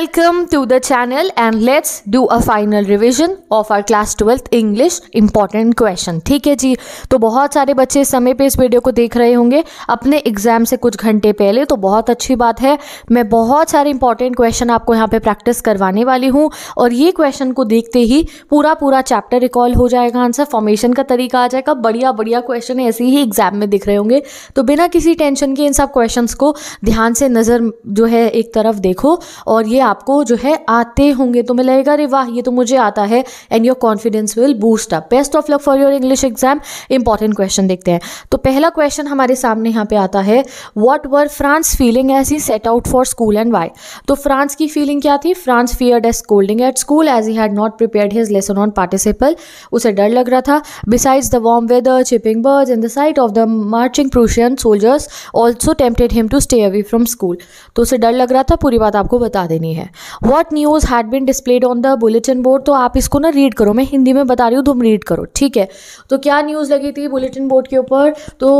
Welcome to the channel and let's do a final revision of our class 12th English important question ठीक है जी तो बहुत सारे बच्चे समय पे इस वीडियो को देख रहे होंगे अपने एग्जाम से कुछ घंटे पहले तो बहुत अच्छी बात है मैं बहुत सारे इंपॉर्टेंट क्वेश्चन आपको यहाँ पे प्रैक्टिस करवाने वाली हूँ और ये क्वेश्चन को देखते ही पूरा पूरा चैप्टर रिकॉल हो जाएगा आंसर फॉर्मेशन का तरीका आ जाएगा बढ़िया बढ़िया क्वेश्चन ऐसे ही एग्जाम में दिख रहे होंगे तो बिना किसी टेंशन के इन सब क्वेश्चन को ध्यान से नज़र जो है एक तरफ देखो और ये आपको जो है आते होंगे तो मिलेगा लगेगा अरे वाह ये तो मुझे आता है and your confidence will boost up best of luck for your English exam important question देखते हैं तो पहला क्वेश्चन हमारे सामने यहाँ पे आता है what were Franz feeling as he set out for school and why तो फ्रांस की फीलिंग क्या थी Franz feared as scolding at school as he had not prepare his lesson on participle उसे डर लग रहा था besides the warm weather chirping bird in the sight of the marching Prussian soldiers also tempted him to stay away from school तो उसे डर लग रहा था पूरी बात आपको बता देनी है है what news had been displayed on the bulletin board तो आप इसको ना रीड करो मैं हिंदी में बता रही हूँ तुम रीड करो ठीक है तो क्या न्यूज़ लगी थी बुलेटिन बोर्ड के ऊपर तो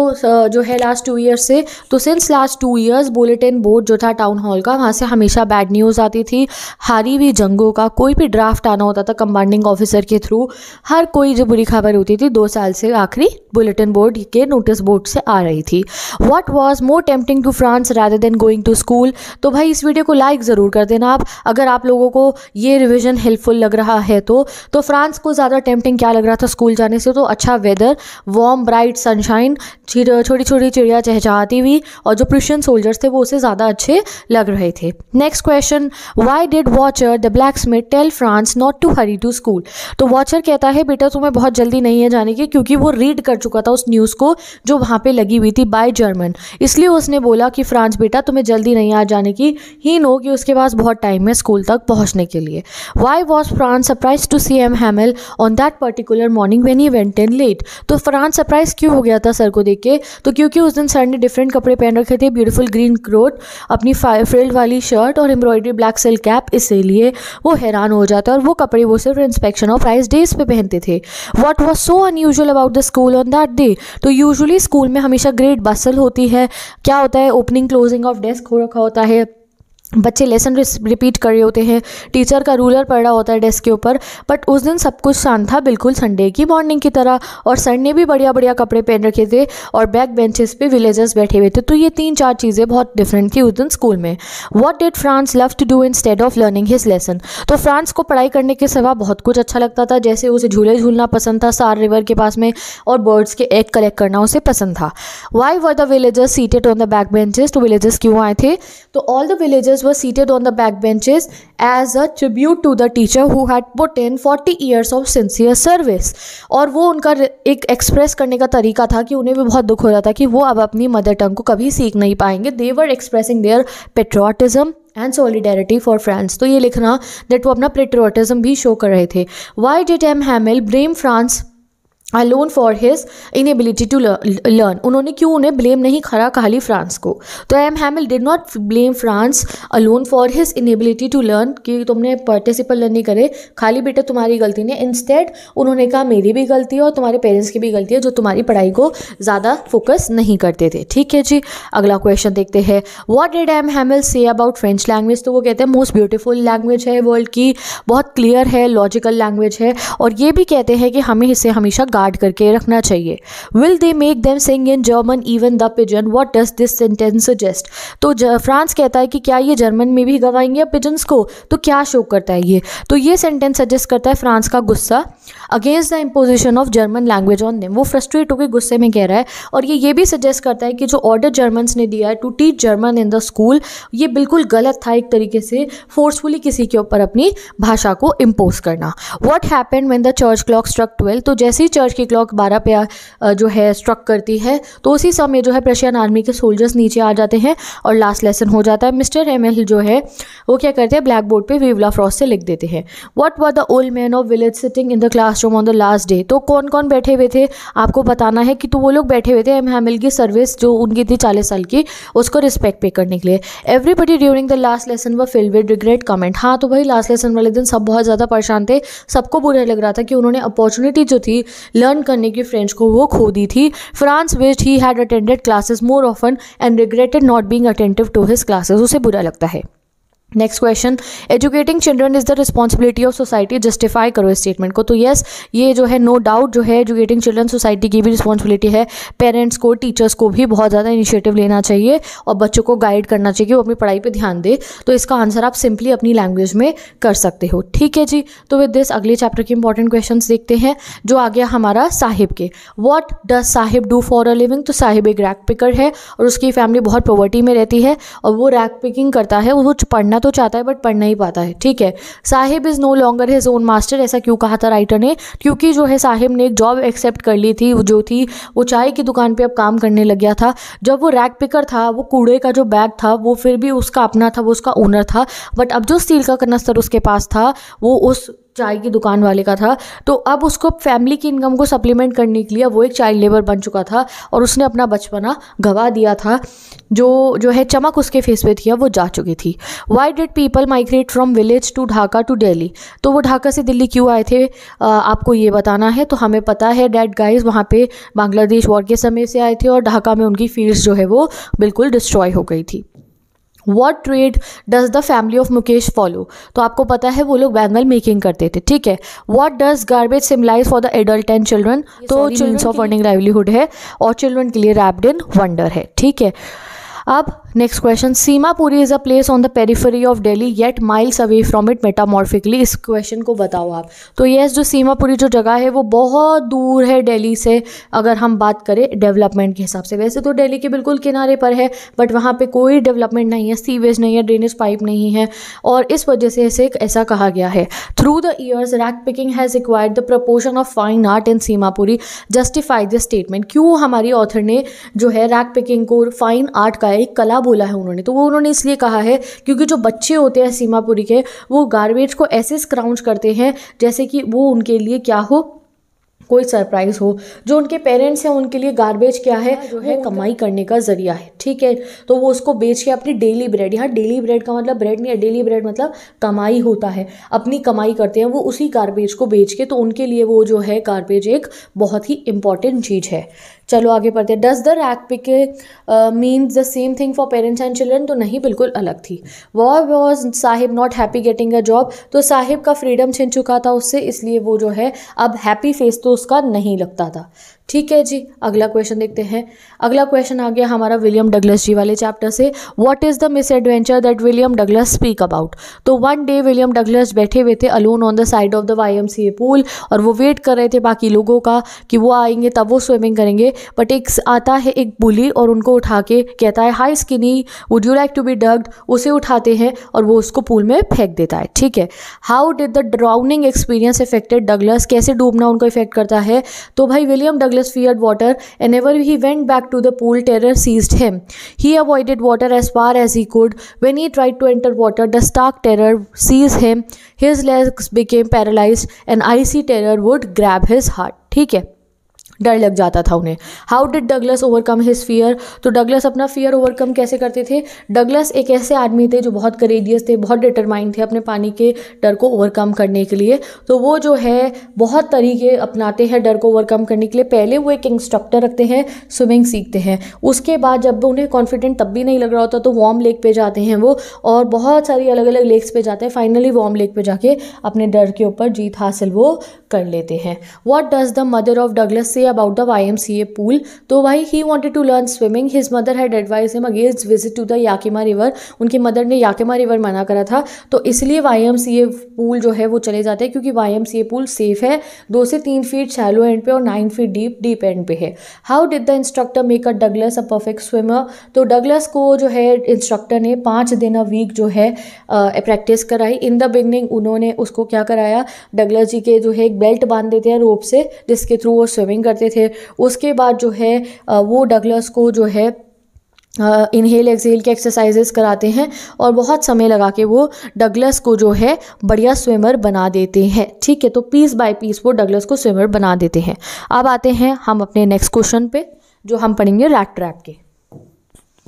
जो है लास्ट टू ईयर्स से तो since last two years bulletin board जो था टाउन हॉल का वहाँ से हमेशा बैड न्यूज़ आती थी हारी हुई जंगों का कोई भी ड्राफ्ट आना होता था कमांडिंग ऑफिसर के थ्रू हर कोई जो बुरी खबर होती थी दो साल से आखिरी बुलेटिन बोर्ड के नोटिस बोर्ड से आ रही थी what was more tempting to Franz rather than going to school तो भाई इस वीडियो को लाइक ज़रूर कर देना आप अगर आप लोगों को ये रिविज़न हेल्पफुल लग रहा है तो तो फ्रांस को ज़्यादा टेम्पटिंग क्या लग रहा था स्कूल जाने से तो अच्छा वेदर वार्म ब्राइट सनशाइन छोटी छोटी चिड़िया चहचहाती हुई और जो प्रिशियन सोल्जर्स थे वो उसे ज़्यादा अच्छे लग रहे थे next question why did Wachter the blacksmith tell Franz not to hurry to school तो वॉचर कहता है बेटा तुम्हें बहुत जल्दी नहीं है जाने की क्योंकि वो रीड कर चुका था उस न्यूज़ को जो वहाँ पर लगी हुई थी बाय जर्मन इसलिए उसने बोला कि फ्रांस बेटा तुम्हें जल्दी नहीं आ जाने की ही नो कि उसके पास बहुत टाइम में स्कूल तक पहुंचने के लिए why was Franz surprise to see M Hamel on that particular morning when he went in late तो फ्रांस सरप्राइज क्यों हो गया था सर को देख के तो क्योंकि उस दिन सर ने डिफरेंट कपड़े पहन रखे थे ब्यूटीफुल ग्रीन क्रोट अपनी फ्रिल्ड वाली शर्ट और एम्ब्रॉयडरी ब्लैक सिल्क कैप इसीलिए वो हैरान हो जाता और वो कपड़े वो सिर्फ इंस्पेक्शन ऑफ प्राइज डेज पे पहनते थे what was so unusual about the school on that day तो यूजली स्कूल में हमेशा ग्रेट बसल होती है क्या होता है ओपनिंग क्लोजिंग ऑफ डेस्क हो रखा होता है बच्चे लेसन रिपीट कर रहे होते हैं टीचर का रूलर पड़ रहा होता है डेस्क के ऊपर बट उस दिन सब कुछ शांत था बिल्कुल संडे की मॉर्निंग की तरह और सर ने भी बढ़िया बढ़िया कपड़े पहन रखे थे और बैक बेंचेस पे विलेजर्स बैठे हुए थे तो ये तीन चार चीज़ें बहुत डिफरेंट थी उस दिन स्कूल में what did Franz love to do instead of learning his lesson तो फ्रांस को पढ़ाई करने के सिवा बहुत कुछ अच्छा लगता था जैसे उसे झूले झूलना पसंद था सार रिवर के पास में और बर्ड्स के एग कलेक्ट करना उसे पसंद था why were the villagers seated on the back benches तो विलेजर्स क्यों आए थे तो all the villagers teachers were seated on the back benches as a tribute to the teacher who had put in 40 years of sincere service और वो उनका एक express करने का तरीका था कि उन्हें भी बहुत दुख हो रहा था कि वो अब अपनी मदर टंग को कभी सीख नहीं पाएंगे were expressing their patriotism and solidarity for Franz तो ये लिखना दैट वो अपना पेट्रोटिज्म भी शो कर रहे थे why did M Hamel blame Franz alone for his inability to learn उन्होंने क्यों उन्हें ब्लेम नहीं करा खाली फ्रांस को तो M Hamel did not blame Franz alone for his inability to learn कि तुमने पार्टिसिपल लर्न नहीं करे खाली बेटा तुम्हारी गलती नहीं इंस्टेड उन्होंने कहा मेरी भी गलती है और तुम्हारे पेरेंट्स की भी गलती है जो तुम्हारी पढ़ाई को ज़्यादा फोकस नहीं करते थे ठीक है जी अगला क्वेश्चन देखते हैं what did M हैमिल say about French language तो वो कहते हैं मोस्ट ब्यूटिफुल लैंग्वेज है वर्ल्ड की बहुत क्लियर है लॉजिकल लैंग्वेज है और ये भी कहते हैं कि हमें इसे हमेशा काट करके रखना चाहिए will they make them sing in German even the pigeon what does this sentence suggest तो फ्रांस कहता है कि क्या ये जर्मन में भी गवाएंगे पिजन्स को तो क्या शो करता है ये तो ये सेंटेंस सजेस्ट करता है फ्रांस का गुस्सा against the imposition of German language on them वो फ्रस्ट्रेट होकर गुस्से में कह रहा है और ये ये भी सजेस्ट करता है कि जो ऑर्डर जर्मन्स ने दिया है to teach German in the school ये बिल्कुल गलत था एक तरीके से फोर्सफुली किसी के ऊपर अपनी भाषा को इम्पोज करना what happen when the church clock struck twelve तो जैसे ही चर्च चर्च की क्लॉक बारह पे जो है स्ट्रक करती है तो उसी समय जो है प्रशियन आर्मी के सोल्जर्स नीचे आ जाते हैं और लास्ट लेसन हो जाता है मिस्टर एम जो है वो क्या करते हैं ब्लैक बोर्ड पर वीवला फ्रॉस से लिख देते हैं what were the old man of village sitting in the class on the last day तो कौन कौन बैठे हुए थे आपको बताना है कि तो वो लोग बैठे हुए थे एम हैमिल की सर्विस जो उनकी थी चालीस साल की उसको रिस्पेक्ट पे करने के लिए everybody during the last lesson व फिल विद रिग्रेट कमेंट हाँ तो भाई लास्ट लेसन वाले दिन सब बहुत ज़्यादा परेशान थे सबको बुरा लग रहा था कि उन्होंने अपॉर्चुनिटी जो थी लर्न करने की फ्रेंच को वो खो दी थी Franz which he had attended classes more often and regretted not being attentive to his classes उसे बुरा लगता है next question educating children is the responsibility of society justify करो इस स्टेटमेंट को तो येस yes, ये जो है नो no डाउट जो है एजुकेटिंग चिल्ड्रन सोसाइटी की भी रिस्पॉन्सिबिलिटी है पेरेंट्स को टीचर्स को भी बहुत ज़्यादा इनिशिएटिव लेना चाहिए और बच्चों को गाइड करना चाहिए वो अपनी पढ़ाई पर ध्यान दे तो इसका आंसर आप सिंपली अपनी लैंग्वेज में कर सकते हो ठीक है जी तो विद दिस अगले चैप्टर के इंपॉर्टेंट क्वेश्चन देखते हैं जो आ गया हमारा साहिब के what does Saheb do for a living तो साहिब एक रैक पिकर है और उसकी फैमिली बहुत पॉवर्टी में रहती है और वो रैक पिकिंग करता है वो कुछ पढ़ना पढ़ना तो चाहता है बट पढ़ नहीं पाता है ठीक है Saheb is no longer his own master ऐसा क्यों कहा था राइटर ने क्योंकि जो है साहिब ने एक जॉब एक्सेप्ट कर ली थी जो थी वो चाय की दुकान पर अब काम करने लग गया था जब वो रैक पिकर था वो कूड़े का जो बैग था वो फिर भी उसका अपना था वो उसका ओनर था बट अब जो स्टील का कनस्तर उसके पास था वो उस चाय की दुकान वाले का था तो अब उसको फैमिली की इनकम को सप्लीमेंट करने के लिए वो एक चाइल्ड लेबर बन चुका था और उसने अपना बचपना गवा दिया था जो जो है चमक उसके फेस पे थी वो जा चुकी थी why did people migrate from village to Dhaka to Delhi तो वो ढाका से दिल्ली क्यों आए थे आ, आपको ये बताना है तो हमें पता है डेड गाइज वहाँ पे बांग्लादेश वॉर के समय से आए थे और ढाका में उनकी फील्ड्स जो है वो बिल्कुल डिस्ट्रॉय हो गई थी what trade does the family of Mukesh follow तो आपको पता है वो लोग बैंगल मेकिंग करते थे ठीक है what does garbage symbolise for the adult and children तो चिल्ड्रंस ऑफ अर्निंग लाइवलीहुड है और चिल्ड्रन के लिए रैपड इन वंडर है ठीक है अब next question Seemapuri is a place on the periphery of Delhi yet miles away from it metamorphically इस क्वेश्चन को बताओ आप तो येस जो सीमापुरी जो जगह है वो बहुत दूर है डेली से अगर हम बात करें डेवलपमेंट के हिसाब से वैसे तो डेली के बिल्कुल किनारे पर है बट वहाँ पर कोई डेवलपमेंट नहीं है सीवेज नहीं है ड्रेनेज पाइप नहीं है और इस वजह से इसे ऐसा कहा गया है through the years rag picking has required the proportion of fine art in Seemapuri justify the statement क्यों हमारी ऑथर ने जो है रैक पिकिंग को फाइन आर्ट का एक कला बोला है उन्होंने तो वो उन्होंने इसलिए कहा है क्योंकि जो बच्चे होते हैं सीमापुरी के वो गार्बेज को ऐसे स्क्राउंज करते हैं जैसे कि वो उनके लिए क्या हो कोई सरप्राइज हो जो उनके पेरेंट्स हैं उनके लिए गार्बेज क्या है हाँ, जो है कमाई करने का जरिया है ठीक है तो वो उसको बेच के अपनी डेली ब्रेड यहाँ डेली ब्रेड का मतलब ब्रेड नहीं है डेली ब्रेड मतलब कमाई होता है अपनी कमाई करते हैं वो उसी गार्बेज को बेच के तो उनके लिए वो जो है गार्बेज एक बहुत ही इंपॉर्टेंट चीज़ है चलो आगे पढ़ते हैं does the rag picking means the same thing for parents and children तो नहीं बिल्कुल अलग थी was was Saheb not happy getting a job तो साहिब का फ्रीडम छिन चुका था उससे इसलिए वो जो है अब हैप्पी फेस तो उसका नहीं लगता था ठीक है जी अगला क्वेश्चन देखते हैं अगला क्वेश्चन आ गया हमारा विलियम डगलस जी वाले चैप्टर से what is the misadventure that William Douglas speak about तो वन डे विलियम डगलस बैठे हुए थे alone on the side of the Y M C A pool और वो वेट कर रहे थे बाकी लोगों का कि वो आएंगे तब वो स्विमिंग करेंगे बट एक आता है एक बुली और उनको उठा के कहता है hi skinny would you like to be ducked उसे उठाते हैं और वो उसको पूल में फेंक देता है ठीक है how did the drowning experience affected Douglas कैसे डूबना उनको इफेक्ट करता है तो भाई William Douglas Nicholas feared water and whenever he went back to the pool, terror seized him. He avoided water as far as he could. When he tried to enter water, the stark terror seized him. His legs became paralyzed and icy terror would grab his heart. ठीक है डर लग जाता था उन्हें how did Douglas overcome his fear तो Douglas अपना fear overcome कैसे करते थे डगलस एक ऐसे आदमी थे जो बहुत करेजियस थे बहुत डिटरमाइंड थे अपने पानी के डर को ओवरकम करने के लिए तो वो जो है बहुत तरीके अपनाते हैं डर को ओवरकम करने के लिए पहले वो एक इंस्ट्रक्टर रखते हैं स्विमिंग सीखते हैं उसके बाद जब उन्हें कॉन्फिडेंट तब भी नहीं लग रहा होता तो वार्म लेक पे जाते हैं वो और बहुत सारी अलग अलग लेक्स पे जाते हैं फाइनली वार्म लेक पे जाके अपने डर के ऊपर जीत हासिल वो कर लेते हैं what does the mother of Douglas say about the Y M C A pool तो why he wanted to learn swimming his mother had advise him against visit to the Yakima River उनके mother ने Yakima River मना करा था तो इसलिए Y M C A pool जो है वो चले जाते हैं क्योंकि Y M C A pool safe है दो से तीन फीट शैलो एंड पे और nine feet deep deep end पे है how did the instructor make a Douglas a perfect swimmer तो डगलस को जो है इंस्ट्रक्टर ने पाँच दिन अ वीक जो है प्रैक्टिस कराई इन द बिगनिंग उन्होंने उसको क्या कराया डगलस जी के जो है एक बेल्ट बांध देते हैं रोप से जिसके थ्रू वो स्विमिंग करते करते थे उसके बाद जो है वो डगलस को जो है इनहेल एक्सेल के एक्सरसाइजेस कराते हैं और बहुत समय लगा के वो डगलस को जो है बढ़िया स्विमर बना देते हैं ठीक है तो पीस बाय पीस वो डगलस को स्विमर बना देते हैं अब आते हैं हम अपने नेक्स्ट क्वेश्चन पे जो हम पढ़ेंगे रैट ट्रैप के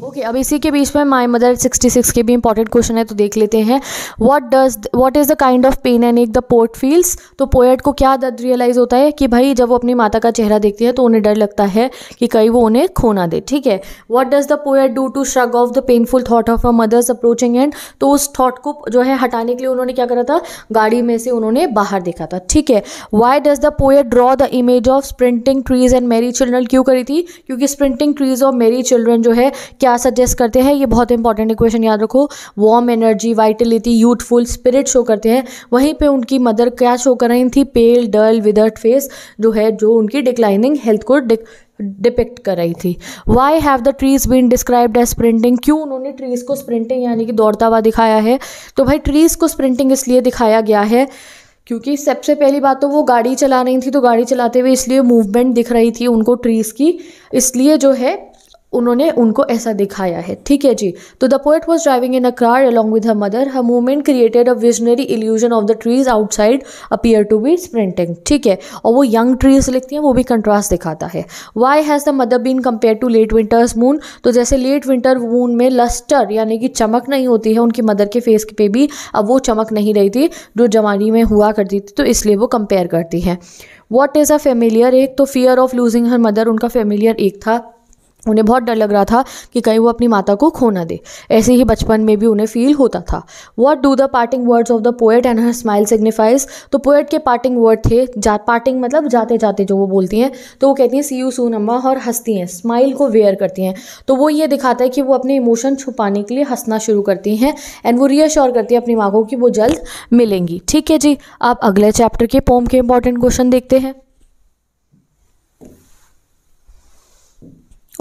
ओके okay, अब इसी के बीच में माय मदर 66 के भी इंपॉर्टेंट क्वेश्चन है तो देख लेते हैं what does what is the kind of pain and ache the poet feels तो पोएट को क्या दर्द रियलाइज़ होता है कि भाई जब वो अपनी माता का चेहरा देखती है तो उन्हें डर लगता है कि कहीं वो उन्हें खो ना दे ठीक है what does the poet do to shrug off the painful thought of a mother's approaching end तो उस थाट को जो है हटाने के लिए उन्होंने क्या करा था गाड़ी में से उन्होंने बाहर देखा था ठीक है why does the poet draw the image of sprinting trees and merry children क्यों करी थी क्योंकि sprinting trees of merry children जो है क्या क्या सजेस्ट करते हैं ये बहुत इंपॉर्टेंट इक्वेशन याद रखो warm energy vitality youthful spirit show करते हैं वहीं पे उनकी मदर क्या शो कर रही थी पेल डल विदर्ट फेस जो है जो उनकी डिक्लाइनिंग हेल्थ को डिक, कर रही थी why have the trees been described as sprinting क्यों उन्होंने ट्रीज़ को स्प्रिंटिंग यानी कि दौड़ता हुआ दिखाया है तो भाई ट्रीज़ को स्प्रिंटिंग इसलिए दिखाया गया है क्योंकि सबसे पहली बात तो वो गाड़ी चला रही थी तो गाड़ी चलाते हुए इसलिए मूवमेंट दिख रही थी उनको ट्रीज़ की इसलिए जो है उन्होंने उनको ऐसा दिखाया है ठीक है जी तो the poet was driving in a car along with her mother her movement created a visionary illusion of the trees outside appear to be sprinting ठीक है और वो यंग ट्रीज लिखती हैं वो भी कंट्रास्ट दिखाता है why has the mother been compare to late winters moon तो जैसे लेट विंटर मून में लस्टर यानी कि चमक नहीं होती है उनकी मदर के फेस पे भी अब वो चमक नहीं रही थी जो जवानी में हुआ करती थी तो इसलिए वो कंपेयर करती है वॉट इज़ अ फेमिलियर एक तो fear of losing her mother उनका फेमिलियर एक था उन्हें बहुत डर लग रहा था कि कहीं वो अपनी माता को खो ना दे ऐसे ही बचपन में भी उन्हें फील होता था what do the parting words of the poet and her smile signifies तो पोएट के पार्टिंग वर्ड थे जा पार्टिंग मतलब जाते जाते जो वो बोलती हैं तो वो कहती हैं सी यू सून अम्मा और हंसती हैं स्माइल को वेयर करती हैं तो वो ये दिखाता है कि वो अपने इमोशन छुपाने के लिए हंसना शुरू करती हैं एंड वो रीअश्योर करती है अपनी माँ को कि वो जल्द मिलेंगी ठीक है जी आप अगले चैप्टर के पोम के इंपॉर्टेंट क्वेश्चन देखते हैं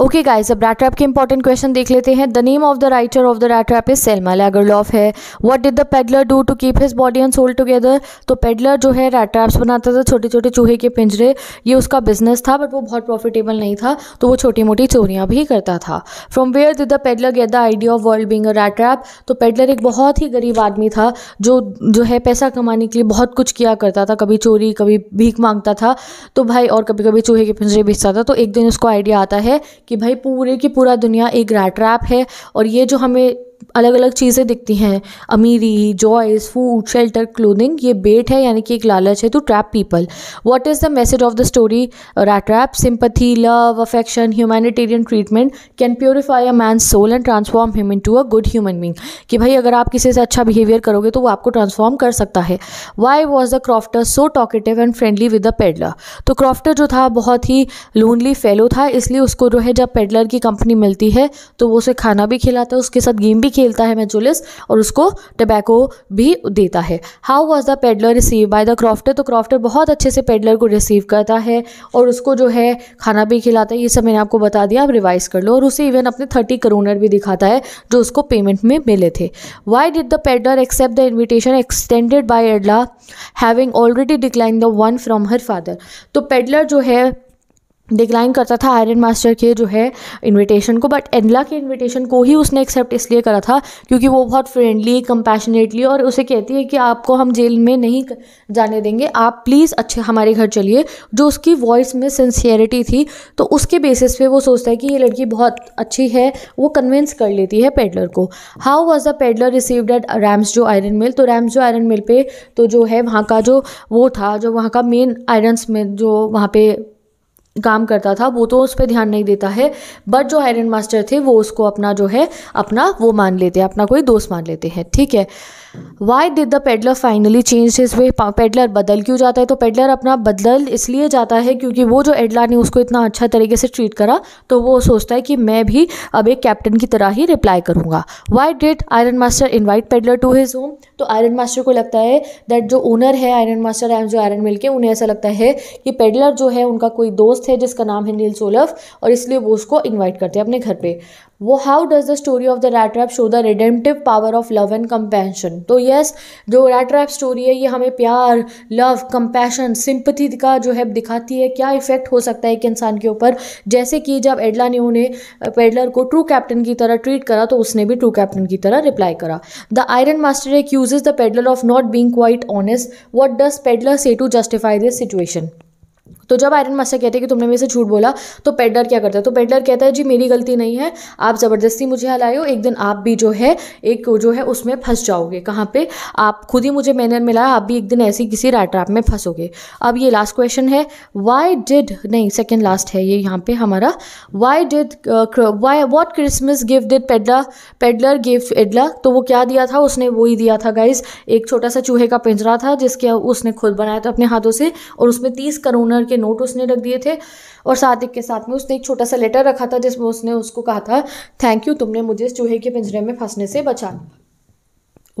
ओके गाइस अब रैट के इंपॉर्टेंट क्वेश्चन देख लेते हैं the name of the writer of the rattrap is Selma Lagerlof है what did the peddler do to keep his body and soul together तो peddler जो है रैट बनाता था छोटे छोटे चूहे के पिंजरे ये उसका बिजनेस था बट वो बहुत प्रॉफिटेबल नहीं था तो वो छोटी मोटी चोरियाँ भी करता था from where did the peddler get the idea of world being a rat तो पेडलर एक बहुत ही गरीब आदमी था जो जो है पैसा कमाने के लिए बहुत कुछ किया करता था कभी चोरी कभी भीख मांगता था तो भाई और कभी कभी चूहे के पिंजरे बेचता था तो एक दिन उसको आइडिया आता है कि भाई पूरे की पूरा दुनिया एक रैट्रैप है और ये जो हमें अलग अलग चीज़ें दिखती हैं अमीरी जॉयस फूड शेल्टर क्लोथिंग ये बेट है यानी कि एक लालच है to trap people what is the message of the story rat trap sympathy love affection humanitarian treatment can purify a man soul and transform him into a good human being कि भाई अगर आप किसी से अच्छा behaviour करोगे तो वो आपको ट्रांसफॉर्म कर सकता है why was the crofter so talkative and friendly with the peddler तो क्रॉफ्टर जो था बहुत ही लोनली फेलो था इसलिए उसको जो है जब पेडलर की कंपनी मिलती है तो वो उसे खाना भी खिलाता है उसके साथ गेम भी खेलता है मैचुलिस और उसको टबैको भी देता है how was the peddler receive by the crofter तो क्रॉफ्टर बहुत अच्छे से पेडलर को रिसीव करता है और उसको जो है खाना भी खिलाता है ये सब मैंने आपको बता दिया आप रिवाइज कर लो और उसे इवन अपने थर्टी करोनर भी दिखाता है जो उसको पेमेंट में मिले थे why did the peddler accept the invitation extended by Edla having already decline the one from her father तो पेडलर जो है डिक्लाइन करता था आयरन मास्टर के जो है इनविटेशन को बट एनला के इनविटेशन को ही उसने एक्सेप्ट इसलिए करा था क्योंकि वो बहुत फ्रेंडली कंपैशनेटली और उसे कहती है कि आपको हम जेल में नहीं जाने देंगे आप प्लीज़ अच्छे हमारे घर चलिए जो उसकी वॉइस में सिंसियरिटी थी तो उसके बेसिस पे वो सोचता है कि ये लड़की बहुत अच्छी है वो कन्विंस कर लेती है पेडलर को how was the peddler received at Ramsjo iron mill तो रैम्स जो आयरन मिल पे तो जो है वहाँ का जो वो था जो वहाँ का मेन आयरन मिल जो वहाँ पे काम करता था वो तो उस पर ध्यान नहीं देता है बट जो आयरन मास्टर थे वो उसको अपना जो है अपना वो मान लेते हैं अपना कोई दोस्त मान लेते हैं ठीक है why did the peddler finally change his way peddler बदल क्यों जाता है तो पेडलर अपना बदल इसलिए जाता है क्योंकि वो जो एडलर ने उसको इतना अच्छा तरीके से ट्रीट करा तो वो सोचता है कि मैं भी अब एक कैप्टन की तरह ही रिप्लाई करूँगा why did iron master invite peddler to his home तो आयरन मास्टर को लगता है दैट जो ओनर है आयरन मास्टर एंड जो आयरन मिल के उन्हें ऐसा लगता है कि पेडलर जो है उनका कोई दोस्त है जिसका नाम है नील सोलफ और इसलिए वो उसको इन्वाइट करते हैं अपने घर पर वो how does the story of the rattrap show the redemptive power of love and compassion तो यस जो रैट रैप स्टोरी है ये हमें प्यार लव कम्पैशन सिंपथी का जो है दिखाती है क्या इफेक्ट हो सकता है एक इंसान के ऊपर जैसे कि जब एडला ने उन्हें पेडलर को ट्रू कैप्टन की तरह ट्रीट करा तो उसने भी ट्रू कैप्टन की तरह रिप्लाई करा the iron master accuses the peddler of not being quite honest what does peddler say to justify this situation तो जब आयरन मास्टर कहते हैं कि तुमने मेरे से झूठ बोला तो पेडलर क्या करता है तो पेडलर कहता है जी मेरी गलती नहीं है आप ज़बरदस्ती मुझे हलाए हो एक दिन आप भी जो है एक जो है उसमें फंस जाओगे कहाँ पे आप खुद ही मुझे मैनर मिला आप भी एक दिन ऐसी किसी रैट ट्रैप में फंसोगे अब ये लास्ट क्वेश्चन है वाई डिड नहीं सेकेंड लास्ट है ये यहाँ पे हमारा why did why what Christmas gift did peddler peddler gift Edla तो वो क्या दिया था उसने वो ही दिया था गाइज एक छोटा सा चूहे का पिंजरा था जिसके उसने खुद बनाया था अपने हाथों से और उसमें तीस करोनर के नोट उसने रख दिए थे और एक के साथ में उसने एक छोटा सा लेटर रखा था जिसमें उसने उसको कहा था थैंक यू तुमने मुझे इस चूहे के पिंजरे में फंसने से बचाना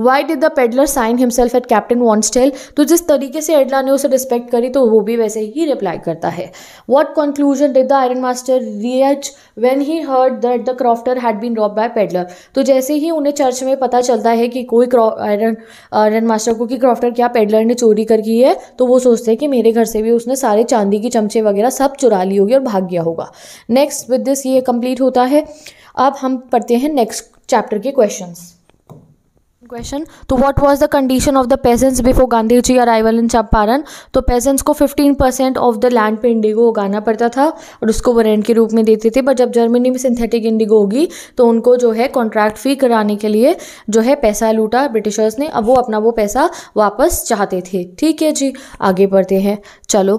why did the peddler sign himself as captain von Stahle तो जिस तरीके से एडला ने उसे रिस्पेक्ट करी तो वो भी वैसे ही रिप्लाई करता है what conclusion did the iron master reach when he heard that the crofter had been robbed by peddler तो जैसे ही उन्हें चर्च में पता चलता है कि कोई आयरन आयरन मास्टर को कि क्रॉफ्टर क्या पेडलर ने चोरी कर की है तो वो सोचते हैं कि मेरे घर से भी उसने सारे चांदी की चमचे वगैरह सब चुरा ली होगी और भाग गया होगा नेक्स्ट विद दिस ये कंप्लीट होता है अब हम पढ़ते हैं नेक्स्ट चैप्टर के क्वेश्चंस क्वेश्चन तो what was the condition of the peasants before Gandhi ji arrival in Champaran तो पेसेंट्स को 15 परसेंट ऑफ द लैंड पे इंडिगो उगाना पड़ता था और उसको वो रेंट के रूप में देते थे बट जब जर्मनी में सिंथेटिक इंडिगो होगी तो उनको जो है कॉन्ट्रैक्ट फी कराने के लिए जो है पैसा लूटा ब्रिटिशर्स ने अब वो अपना वो पैसा वापस चाहते थे ठीक है जी आगे बढ़ते हैं चलो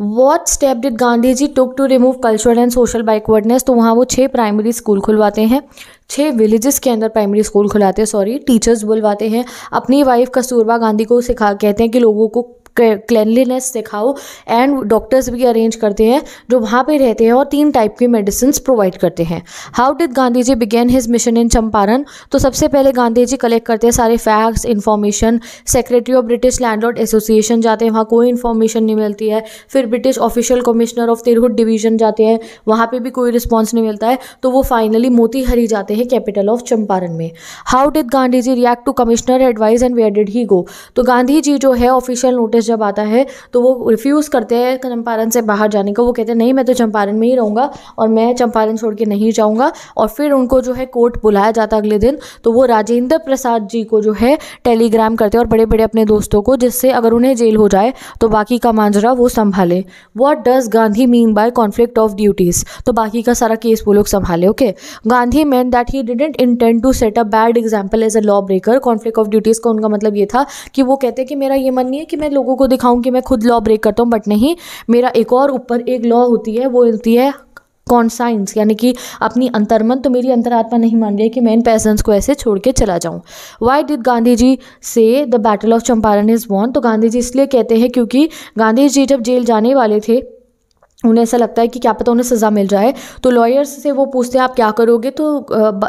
what step did Gandhi ji took to remove cultural and social backwardness तो वहाँ वो छः प्राइमरी स्कूल खुलवाते हैं छः विलेजेस के अंदर प्राइमरी स्कूल खुलाते हैं सॉरी टीचर्स बुलवाते हैं अपनी वाइफ कस्तूरबा गांधी को सिखा कहते हैं कि लोगों को क्लेनलीनेस दिखाओ एंड डॉक्टर्स भी अरेंज करते हैं जो वहाँ पे रहते हैं और तीन टाइप की मेडिसिन प्रोवाइड करते हैं how did Gandhi ji begin his mission in Champaran तो सबसे पहले गांधी जी कलेक्ट करते हैं सारे facts information secretary of British landlord association जाते हैं वहाँ कोई इन्फॉर्मेशन नहीं मिलती है फिर British official commissioner of Tirhut division जाते हैं वहाँ पर भी कोई रिस्पॉन्स नहीं मिलता है तो वो फाइनली मोतीहरी जाते हैं कैपिटल ऑफ चंपारण में how did Gandhi ji react to commissioner advice and where did he go तो गांधी जी जो है ऑफिशियल नोटिस नोटिस जब आता है तो वो रिफ्यूज़ करते हैं चंपारण से बाहर जाने का वो कहते हैं नहीं मैं तो चंपारण में ही रहूँगा और मैं चंपारण छोड़ के नहीं जाऊँगा और फिर उनको जो है कोर्ट बुलाया जाता अगले दिन तो वो राजेंद्र प्रसाद जी को जो है टेलीग्राम करते और बड़े बड़े अपने दोस्तों को जिससे अगर उन्हें जेल हो जाए तो बाकी का मांजरा वो संभाले what does Gandhi mean by conflict of duties तो बाकी का सारा केस वो लोग संभाले okay Gandhi mean that he didn't intend to set a bad example as a law breaker conflict of duties का उनका मतलब ये था कि वो कहते कि मेरा ये मन नहीं है कि मैं लोगों लोगों को दिखाऊं कि मैं खुद लॉ ब्रेक करता हूँ बट नहीं मेरा एक और ऊपर एक लॉ होती है वो होती है कॉन्साइंस यानी कि अपनी अंतर्मन तो मेरी अंतरात्मा नहीं मान रही है कि मैं इन पेजेंट्स को ऐसे छोड़ के चला जाऊं Y did Gandhi ji say the battle of Champaran is won तो गांधी जी इसलिए कहते हैं क्योंकि गांधी जी जब जेल जाने वाले थे उन्हें ऐसा लगता है कि क्या पता उन्हें सज़ा मिल जाए तो लॉयर्स से वो पूछते हैं आप क्या करोगे तो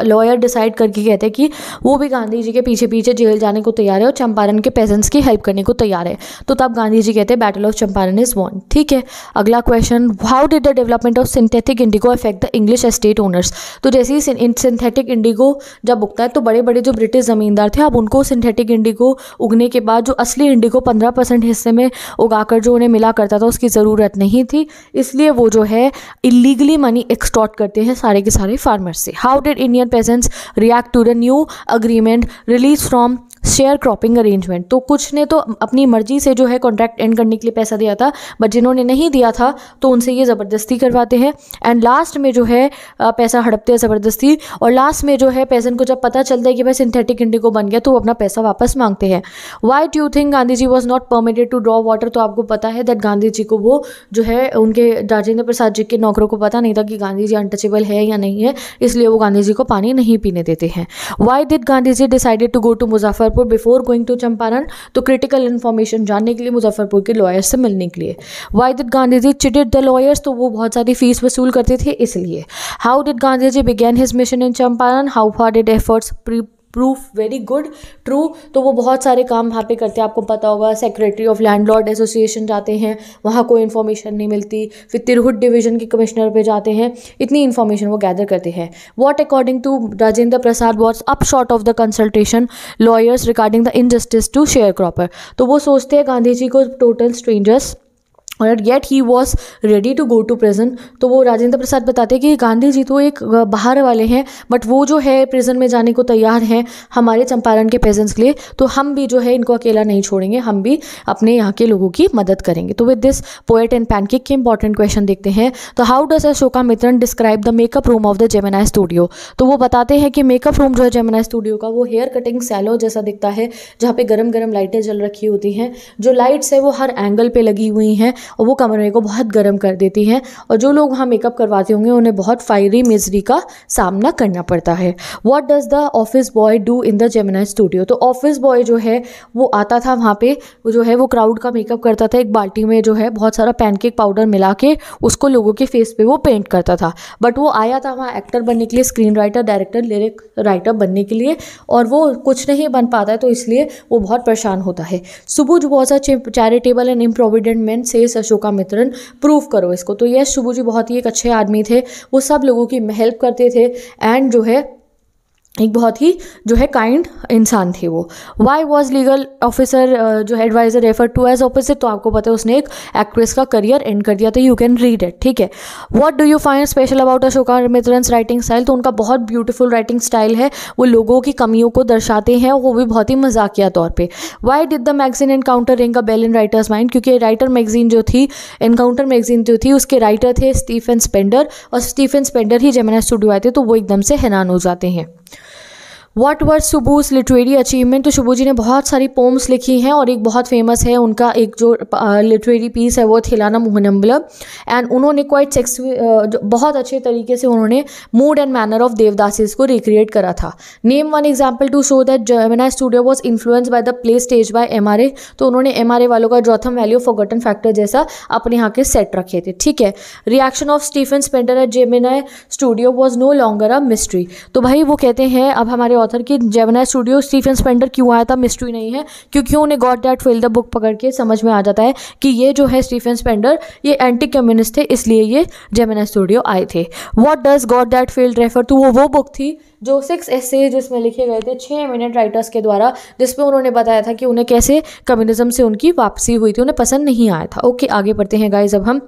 लॉयर डिसाइड करके कहते हैं कि वो भी गांधी जी के पीछे पीछे जेल जाने को तैयार है और चंपारण के पेजेंट्स की हेल्प करने को तैयार है तो तब गांधी जी कहते हैं battle of Champaran is won ठीक है अगला question how did the development of synthetic indigo affect the English estate owners तो जैसे ही सिंथेटिक इंडिगो जब उगता है तो बड़े बड़े जो ब्रिटिश ज़मींदार थे अब उनको सिंथेटिक इंडिगो उगने के बाद जो असली इंडिगो पंद्रह परसेंट हिस्से में उगाकर जो उन्हें मिला करता था उसकी ज़रूरत नहीं थी इसलिए वो जो है इलीगली मनी एक्सटॉर्ट करते हैं सारे के सारे फार्मर्स से how did Indian peasants react to the new agreement release from share cropping arrangement तो कुछ ने तो अपनी मर्जी से जो है कॉन्ट्रैक्ट एंड करने के लिए पैसा दिया था बट जिन्होंने नहीं दिया था तो उनसे ये ज़बरदस्ती करवाते हैं एंड लास्ट में जो है पैसा हड़पते हैं ज़बरदस्ती और लास्ट में जो है पैसन को जब पता चलता है कि भाई सिंथेटिक इंडिगो बन गया तो वो अपना पैसा वापस मांगते हैं why do think Gandhi ji was not permitted to draw water तो आपको पता है दैट गांधी जी को वो जो है उनके राजेंद्र प्रसाद जी के नौकरों को पता नहीं था कि गांधी जी अनटचेबल है या नहीं है इसलिए वो गांधी जी को पानी नहीं पीने देते हैं why did Gandhi ji decided to go to Muzaffar Muzaffarpur before going to Champaran तो क्रिटिकल इन्फॉर्मेशन जानने के लिए मुजफ्फरपुर के लॉयर्स से मिलने के लिए why did Gandhi ji chided the lawyers तो वो बहुत सारी फीस वसूल करते थे इसलिए how did Gandhi ji begin his mission in Champaran how far did efforts prove very good true तो वो बहुत सारे काम वहाँ पे करते हैं आपको पता होगा सेक्रेटरी ऑफ लैंडलॉर्ड एसोसिएशन जाते हैं वहाँ कोई इन्फॉर्मेशन नहीं मिलती फिर तिरहुट डिवीजन के कमिश्नर पे जाते हैं इतनी इन्फॉर्मेशन वो गैदर करते हैं what according to Rajendra Prasad what's upshot of the consultation lawyers regarding the injustice to share cropper तो वो सोचते हैं गांधी जी को टोटल स्ट्रेंजर्स और yet he was ready to go to prison तो वो राजेंद्र प्रसाद बताते हैं कि गांधी जी तो एक बाहर वाले हैं बट वो जो है प्रिजन में जाने को तैयार हैं हमारे चंपारण के प्रेजेंस के लिए तो हम भी जो है इनको अकेला नहीं छोड़ेंगे हम भी अपने यहाँ के लोगों की मदद करेंगे तो with this poet and pancake के इंपॉर्टेंट क्वेश्चन देखते हैं तो how does Asokamitran describe the makeup room of the Gemini studio तो वो बताते हैं कि मेकअप रूम जो है जेमेनाई स्टूडियो का वो हेयर कटिंग सैलो जैसा दिखता है जहाँ पे गर्म गर्म लाइटें जल रखी होती हैं जो लाइट्स है वो हर एंगल पर लगी हुई हैं और वो कमरे को बहुत गर्म कर देती हैं और जो लोग वहाँ मेकअप करवाते होंगे उन्हें बहुत फायरी मिजरी का सामना करना पड़ता है what does the office boy do in the Gemini studio तो ऑफिस बॉय जो है वो आता था वहाँ पे वो जो है वो क्राउड का मेकअप करता था एक बाल्टी में जो है बहुत सारा पैनकेक पाउडर मिला के उसको लोगों के फेस पे वो पेंट करता था बट वो आया था वहाँ एक्टर बनने के लिए screen writer director lyric writer बनने के लिए और वो कुछ नहीं बन पाता है तो इसलिए वो बहुत परेशान होता है Subbu was a charitable and improvident man says is Ashoka Mitran prove करो इसको तो यस शुभू जी बहुत ही एक अच्छे आदमी थे वो सब लोगों की हेल्प करते थे एंड जो है एक बहुत ही जो है काइंड इंसान थे वो वाई वॉज लीगल ऑफिसर जो adviser refer to as officer तो आपको पता है उसने एक एक्ट्रेस का करियर एंड कर दिया था यू कैन रीड इट ठीक है what do you find special about Asokamitran writing style तो उनका बहुत ब्यूटिफुल राइटिंग स्टाइल है वो लोगों की कमियों को दर्शाते हैं वो भी बहुत ही मजाकिया तौर पर why did the magazine Encounter ring a bell in writer's mind क्योंकि राइटर मैगजीन जो थी एनकाउंटर मैगजीन जो थी उसके राइटर थे स्टीफन स्पेंडर और स्टीफन स्पेंडर ही जब मैंने स्टूडियो आए थे तो वो एकदम से हैरान हो जाते हैं what were Subbu's literary achievement तो शुभू जी ने बहुत सारी पोम्स लिखी हैं और एक बहुत फेमस है उनका एक जो लिटरेरी पीस है वो थेलाना मोहनम्बलम एंड उन्होंने क्वाइट सेक्स बहुत अच्छे तरीके से उन्होंने mood and manner of Devdas को रिक्रिएट करा था name one example to show that Gemini studio was influence by the play stage by M तो उन्होंने एम वालों का जॉथम वैल्यू फॉर गटन फैक्टर जैसा अपने यहाँ के सेट रखे थे ठीक है reaction of Stephen Spender at Gemini studio was no longer a mystery तो भाई वो कहते हैं अब हमारे ऑथर कि जेवना स्टूडियो स्टीफन स्पेंडर क्यों आया था मिस्ट्री नहीं है क्योंकि उन्हें God that failed the book पकड़ के समझ में आ जाता है कि ये जो है स्टीफन स्पेंडर ये एंटी कम्युनिस्ट थे इसलिए ये जेवना स्टूडियो आए थे what does God that failed refer to वो वो बुक थी जो सिक्स एसे जिसमें लिखे गए थे छः मिनट राइटर्स के द्वारा जिसमें उन्होंने बताया था कि उन्हें कैसे कम्युनिज्म से उनकी वापसी हुई थी उन्हें पसंद नहीं आया था ओके आगे पढ़ते हैं गाइज अब हम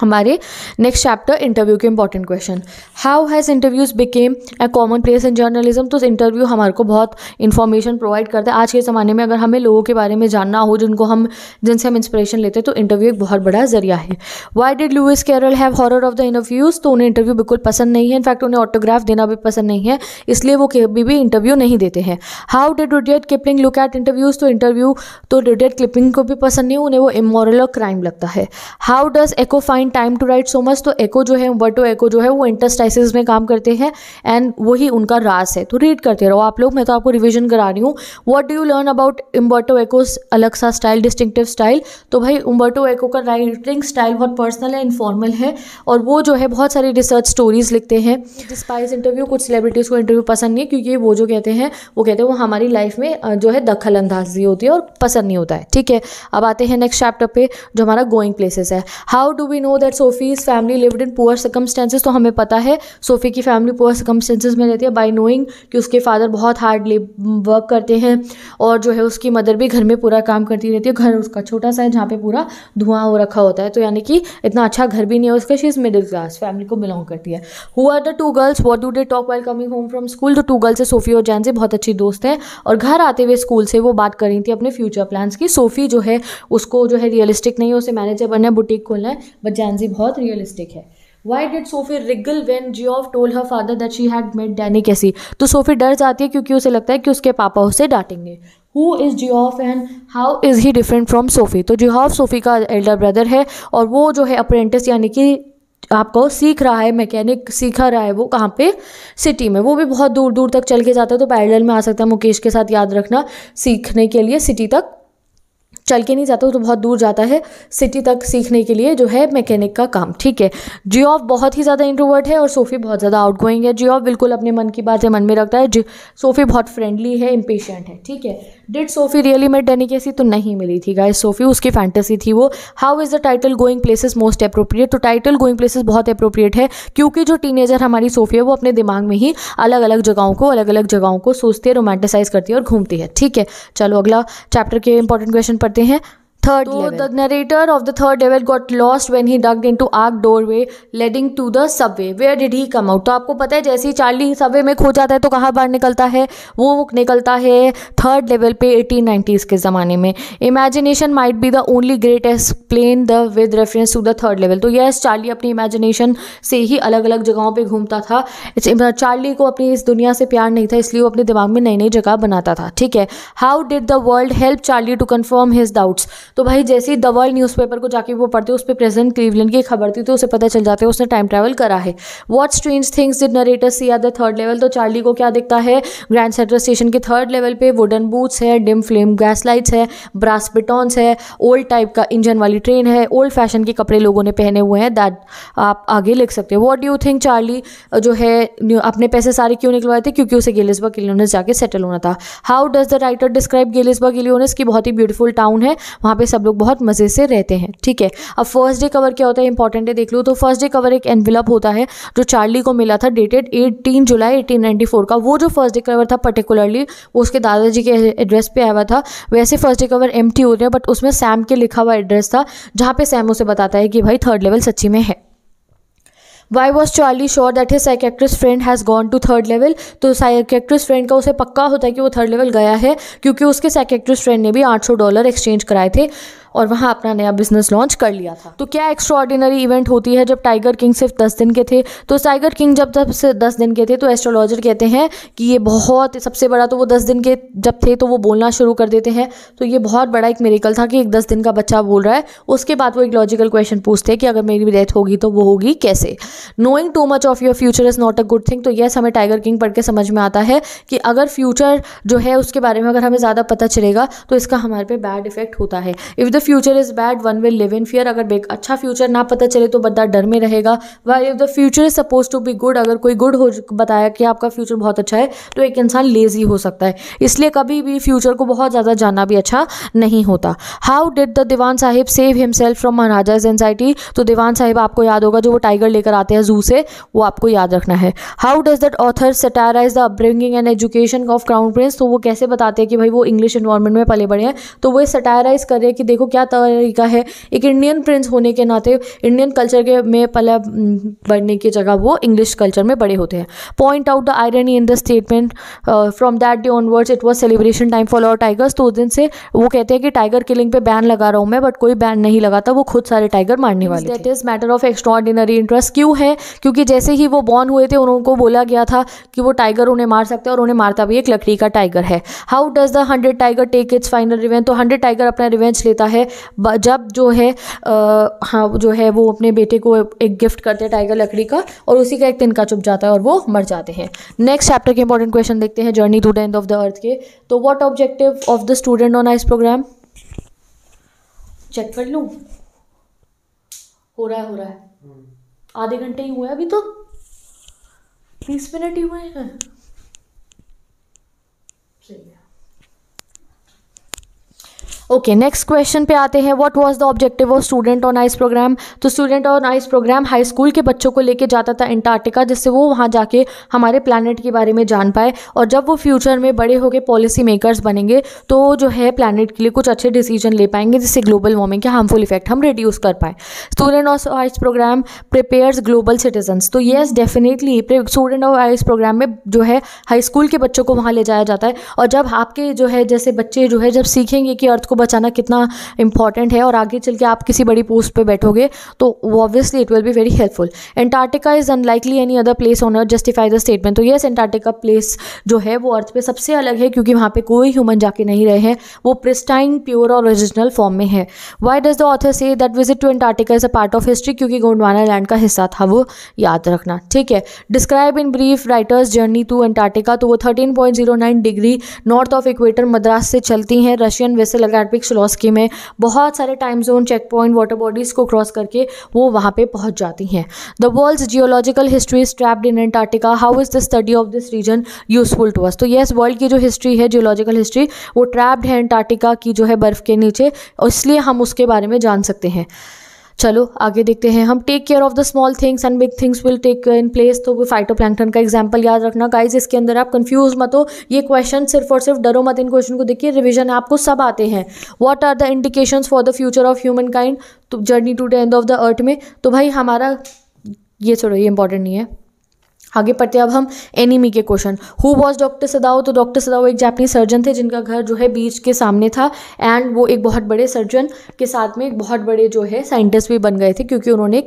हमारे नेक्स्ट चैप्टर इंटरव्यू के important question how has interviews became a common place in journalism तो इंटरव्यू हमारे को बहुत इन्फॉर्मेशन प्रोवाइड करता है आज के ज़माने में अगर हमें लोगों के बारे में जानना हो जिनको हम जिनसे हम इंस्पिरेशन लेते हैं तो इंटरव्यू एक बहुत बड़ा जरिया है why did Lewis Carroll have horror of the interviews तो उन्हें इंटरव्यू बिल्कुल पसंद नहीं है इनफैक्ट उन्हें ऑटोग्राफ देना भी पसंद नहीं है इसलिए वो कभी भी इंटरव्यू नहीं देते हैं how did Rudyard Kipling look at interviews तो इंटरव्यू तो रुडियट क्लिपिंग को भी पसंद नहीं उन्हें वो इमोरल और क्राइम लगता है how does fine find time to write so much तो एको जो है वर्टो एको जो है वो इंटरस्टाइसिस में काम करते हैं एंड वही उनका रास है तो रीड करते रहो आप लोग मैं तो आपको रिविजन करा रही हूँ what do you learn about Umberto Eco अलग सा स्टाइल डिस्टिंगटिव स्टाइल तो भाई उम्बर्टो एको का राइटिंग स्टाइल बहुत पर्सनल है इनफॉर्मल है और वो जो है बहुत सारी रिसर्च स्टोरीज लिखते हैं डिस्पाइस इंटरव्यू कुछ सेलिब्रिटीज़ को इंटरव्यू पसंद नहीं है क्योंकि वो जो कहते हैं वो कहते हैं वो हमारी लाइफ में जो है दखल अंदाजी होती है और पसंद नहीं होता है ठीक है अब आते हैं नेक्स्ट चैप्टर पे जो हमारा गोइंग प्लेसेस है how do we know know that Sophie's family lived in poor circumstances तो हमें पता है सोफ़ी की फैमिली पुअर सर्कमस्टेंसेज में रहती है बाई नोइंग कि उसके फादर बहुत हार्ड ले वर्क करते हैं और जो है उसकी मदर भी घर में पूरा काम करती रहती है घर उसका छोटा सा है जहाँ पे पूरा धुआं हो रखा होता है तो यानी कि इतना अच्छा घर भी नहीं है उसका she is middle class family को बिलोंग करती है who are the two girls what do they talk while coming home from school तो टू गर्ल्स है सोफ़ी और जैन से बहुत अच्छी दोस्त हैं और घर आते हुए स्कूल से वो बात कर रही थी अपने फ्यूचर प्लान्स की सोफ़ी जो है उसको जो है रियलिस्टिक नहीं है उसे मैनेजर बनना है बुटीक खोलना है बट जैनजी बहुत रियलिस्टिक है why did Sophie wriggle when Geoff told her father that she had made Danny Casey तो सोफी डर जाती है क्योंकि उसे लगता है कि उसके पापा उसे डांटेंगे who is Geoff and how is he different from Sophie तो जी सोफ़ी का एल्डर ब्रदर है और वो जो है अप्रेंटिस यानी कि आपको सीख रहा है मैकेनिक सीखा रहा है वो कहाँ पे सिटी में वो भी बहुत दूर दूर तक चल के जाता है तो पैरल में आ सकता है मुकेश के साथ याद रखना सीखने के लिए सिटी तक चल के नहीं जाता तो बहुत दूर जाता है सिटी तक सीखने के लिए जो है मैकेनिक का काम ठीक है जियोव बहुत ही ज़्यादा इंट्रोवर्ट है और सोफ़ी बहुत ज़्यादा आउट गोइंग है जियो बिल्कुल अपने मन की बातें मन में रखता है सोफ़ी बहुत फ्रेंडली है इम्पेशेंट है ठीक है did Sophie really met Danny Casey तो नहीं मिली थी गाइस सोफी उसकी फैंटेसी थी वो how is the title going places most appropriate तो टाइटल गोइंग प्लेसेस बहुत अप्रोप्रिएट है क्योंकि जो टीनेजर हमारी सोफी है वो अपने दिमाग में ही अलग अलग जगहों को अलग अलग जगहों को सोचती है रोमांटिसाइज करती है और घूमती है ठीक है चलो अगला चैप्टर के इंपॉर्टेंट क्वेश्चन पढ़ते हैं Third so of the third of the lost when he dug into ducked doorway leading to the the subway. Where did he come out? तो आपको पता है जैसे ही चार्ली सबवे में खो जाता है तो कहाँ बाहर निकलता है वो बुक निकलता है थर्ड लेवल पे एटीन 1890s के ज़माने में imagination might be the only great explain the with reference to the third level तो यस चार्ली अपनी इमेजिनेशन से ही अलग अलग जगहों पर घूमता था चार्ली को अपनी इस दुनिया से प्यार नहीं था इसलिए वो अपने दिमाग में नई नई जगह बनाता था ठीक है how did the world help Charlie to confirm his doubts तो भाई जैसे ही द वर्ल्ड न्यूज़पेपर को जाके वो पढ़ते उस पर प्रेजेंट क्लीवलैंड की खबर थी तो उसे पता चल जाता है उसने टाइम ट्रैवल करा है what strange things did narrator see are the third level तो चार्ली को क्या दिखता है ग्रैंड सेंट्रल स्टेशन के थर्ड लेवल पे वुडन बूथ्स है डिम फ्लेम गैस लाइट्स है ब्रास बिटॉन्स है ओल्ड टाइप का इंजन वाली ट्रेन है ओल्ड फैशन के कपड़े लोगों ने पहने हुए हैं दैट आप आगे लिख सकते हो what do you think Charlie जो है अपने पैसे सारे क्यों निकलवाए थे क्योंकि उसे गेलिसबर्ग इलियोनस जाके सेटल होना था how does the writer describe Galesburg Illinois की बहुत ही ब्यूटीफुल टाउन है वहाँ पे सब लोग बहुत मज़े से रहते हैं ठीक है अब फर्स्ट डे कवर क्या होता है इंपॉर्टेंट है देख लो तो फर्स्ट डे कवर एक एनविलप होता है जो चार्ली को मिला था डेटेड 18 जुलाई 1894 का वो जो फर्स्ट डे कवर था पर्टिकुलरली वो उसके दादाजी के एड्रेस पर आया हुआ था वैसे फर्स्ट डे कवर एम होते हैं बट उसमें सैम के लिखा हुआ एड्रेस था जहाँ पे सैम उसे बताता है कि भाई थर्ड लेवल सच्ची में है why was Charlie sure that his psychiatrist friend has gone to third level तो साइकेट्रिस फ्रेंड का उसे पक्का होता है कि वो थर्ड लेवल गया है क्योंकि उसके साइकेट्रिस फ्रेंड ने भी आठ सौ डॉलर एक्सचेंज कराए थे और वहाँ अपना नया बिजनेस लॉन्च कर लिया था तो क्या एक्स्ट्रॉर्डिनरी इवेंट होती है जब टाइगर किंग सिर्फ दस दिन के थे तो टाइगर किंग जब जब से दस दिन के थे तो एस्ट्रोलॉजर कहते हैं कि ये बहुत सबसे बड़ा तो वो दस दिन के जब थे तो वो बोलना शुरू कर देते हैं तो ये बहुत बड़ा एक मेरिकल था कि एक दस दिन का बच्चा बोल रहा है उसके बाद वो एक लॉजिकल क्वेश्चन पूछते हैं कि अगर मेरी डेथ होगी तो वो होगी कैसे knowing too much of your future is not a good thing तो यस हमें टाइगर किंग पढ़ के समझ में आता है कि अगर फ्यूचर जो है उसके बारे में अगर हमें ज़्यादा पता चलेगा तो इसका हमारे पे बैड इफेक्ट होता है if the future is bad one will live in fear अगर अच्छा फ्यूचर ना पता चले तो बंदा डर में रहेगा why if the future is suppose to be good अगर कोई गुड हो बताया कि आपका फ्यूचर बहुत अच्छा है तो एक इंसान लेजी हो सकता है इसलिए कभी भी फ्यूचर को बहुत ज़्यादा जानना भी अच्छा नहीं होता how did the Dewan Sahib save himself from Maharaja's anxiety तो दीवान साहिब आपको याद होगा जो वो टाइगर लेकर आते हैं जू से वो आपको याद रखना है how does that author satirise the upbringing and education of crown prince तो वो कैसे बताते हैं कि भाई वो इंग्लिश इन्वायरमेंट में पले बड़े हैं तो वो सटाराइज कर रहे हैं कि देखो क्या तरीका है एक इंडियन प्रिंस होने के नाते इंडियन कल्चर के में पल बढ़ने की जगह वो इंग्लिश कल्चर में बड़े होते हैं point out the irony in the statement from that day onwards it was celebration time for our tigers तो उस दिन से वो कहते हैं कि टाइगर किलिंग पे बैन लगा रहा हूँ मैं बट कोई बैन नहीं लगाता वो खुद सारे टाइगर मारने वाले that is matter of extraordinary interest क्यों है क्योंकि जैसे ही वो बॉर्न हुए थे उनको बोला गया था कि वो टाइगर उन्हें मार सकते हैं और उन्हें मारता भी एक लकड़ी का टाइगर है how does the hundred tiger take its final revenge तो हंड्रेड टाइगर अपना रिवेंज लेता है है जब जो है आ, हाँ जो है वो अपने बेटे को एक गिफ्ट करते हैं टाइगर लकड़ी का और उसी का एक तिनका चुप जाता है और वो मर जाते हैं नेक्स्ट चैप्टर के इंपॉर्टेंट क्वेश्चन देखते हैं journey to the end of the earth के तो what objective of the student on ice program check कर लू हो रहा है हो रहा है आधे घंटे ही हुए हैं अभी तो बीस मिनट ही हुए हैं चलिए ओके नेक्स्ट क्वेश्चन पे आते हैं what was the objective of student on ice program तो student on ice program high school के बच्चों को लेके जाता था एंटार्टिका जिससे वो वहाँ जाके हमारे प्लानट के बारे में जान पाए और जब वो फ्यूचर में बड़े होकर पॉलिसी मेकर्स बनेंगे तो जो है प्लानट के लिए कुछ अच्छे डिसीजन ले पाएंगे जिससे ग्लोबल वार्मिंग के हार्मफुल इफेक्ट हम रिड्यूस कर पाए student of ice program prepares global citizens तो yes definitely student of ice program में जो है हाई स्कूल के बच्चों को वहाँ ले जाया जाता है और जब आपके जो है जैसे बच्चे जो है जब सीखेंगे कि अर्थ को बचाना कितना इंपॉर्टेंट है और आगे चल के आप किसी बड़ी पोस्ट पर बैठोगे तो obviously it will be very helpful Antarctica is unlikely any other place on earth justify the statement तो येस एंटार्टिका प्लेस जो है वो अर्थ पे सबसे अलग है क्योंकि वहाँ पे कोई ह्यूमन जाके नहीं रहे हैं वो प्रिस्टाइन प्योर और ओरिजिनल फॉर्म में है why does the author say that visit to Antarctica is a part of history क्योंकि गोंडवाना लैंड का हिस्सा था वो याद रखना ठीक है describe in brief writer's journey to Antarctica तो वो thirteen point zero nine degree north of equator Madras से चलती हैं रशियन वैसे लगा पैक शलॉस्की में बहुत सारे time zone checkpoint water bodies को क्रॉस करके वो वहाँ पे पहुँच जाती हैं the world geological history is trapped in Antarctica how is the study of this region useful to us तो येस वर्ल्ड की जो हिस्ट्री है जियोलॉजिकल हिस्ट्री वो ट्रैप्ड है एंटार्टिका की जो है बर्फ़ के नीचे और इसलिए हम उसके बारे में जान सकते हैं चलो आगे देखते हैं हम take care of the small things and big things will take in place तो फाइटो प्लैंकटन का एग्जाम्पल याद रखना गाइज इसके अंदर आप कंफ्यूज मत हो ये क्वेश्चन सिर्फ और सिर्फ डरो मत इन क्वेश्चन को देखिए रिविजन आपको सब आते हैं what are the indication for the future of humankind journey to the end of the earth में तो भाई हमारा ये छोड़ो ये इंपॉर्टेंट नहीं है आगे पढ़ते अब हम एनिमी के question who was doctor Sadao तो डॉक्टर सदाओ एक जापनी सर्जन थे जिनका घर जो है बीच के सामने था एंड वो एक बहुत बड़े सर्जन के साथ में एक बहुत बड़े जो है साइंटिस्ट भी बन गए थे क्योंकि उन्होंने